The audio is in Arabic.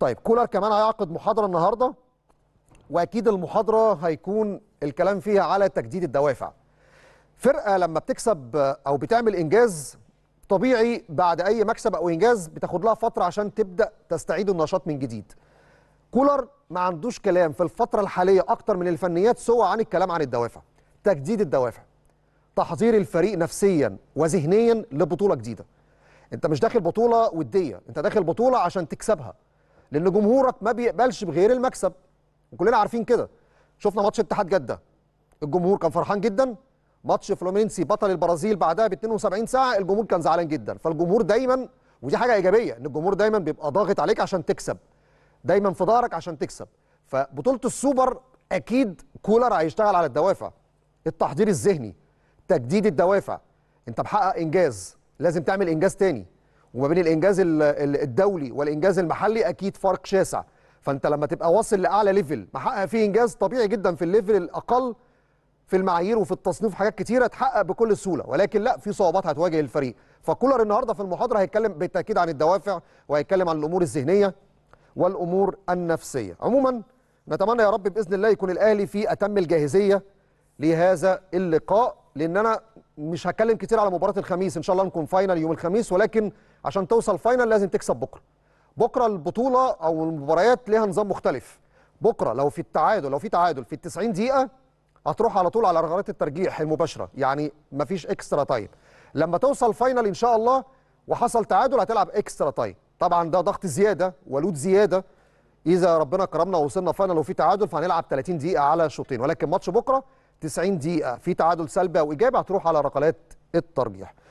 طيب كولر كمان هيعقد محاضره النهارده واكيد المحاضره هيكون الكلام فيها على تجديد الدوافع فرقه لما بتكسب او بتعمل انجاز طبيعي بعد اي مكسب او انجاز بتاخد لها فتره عشان تبدا تستعيد النشاط من جديد كولر ما عندوش كلام في الفتره الحاليه اكتر من الفنيات سوى عن الكلام عن الدوافع تجديد الدوافع تحضير الفريق نفسيا وذهنيا لبطوله جديده انت مش داخل بطوله وديه انت داخل بطوله عشان تكسبها لان جمهورك ما بيقبلش بغير المكسب وكلنا عارفين كده شفنا ماتش اتحاد جده الجمهور كان فرحان جدا ماتش فلومينسي بطل البرازيل بعدها ب 72 ساعه الجمهور كان زعلان جدا فالجمهور دايما ودي حاجه ايجابيه ان الجمهور دايما بيبقى ضاغط عليك عشان تكسب دايما في ظهرك عشان تكسب فبطوله السوبر اكيد كولر هيشتغل على الدوافع التحضير الذهني تجديد الدوافع انت محقق انجاز لازم تعمل انجاز تاني وما بين الانجاز الدولي والانجاز المحلي اكيد فرق شاسع فانت لما تبقى واصل لاعلى ليفل محقق فيه انجاز طبيعي جدا في الليفل الاقل في المعايير وفي التصنيف حاجات كتيره تحقق بكل سهوله ولكن لا في صعوبات هتواجه الفريق فكولر النهارده في المحاضره هيتكلم بالتاكيد عن الدوافع وهيتكلم عن الامور الذهنيه والامور النفسيه عموما نتمنى يا رب باذن الله يكون الاهلي في اتم الجاهزيه لهذا اللقاء لان انا مش هتكلم كتير على مباراه الخميس ان شاء الله نكون فاينل يوم الخميس ولكن عشان توصل فاينل لازم تكسب بكره بكره البطوله او المباريات ليها نظام مختلف بكره لو في التعادل لو في تعادل في ال 90 دقيقه هتروح على طول على رغرات الترجيح المباشره يعني مفيش اكسترا تايم لما توصل فاينل ان شاء الله وحصل تعادل هتلعب اكسترا تايم طبعا ده ضغط زياده ولود زياده اذا ربنا كرمنا ووصلنا فاينل وفي تعادل فهنلعب 30 دقيقه على شوطين ولكن ماتش بكره 90 دقيقه في تعادل سلبي او ايجابي هتروح على ركلات الترجيح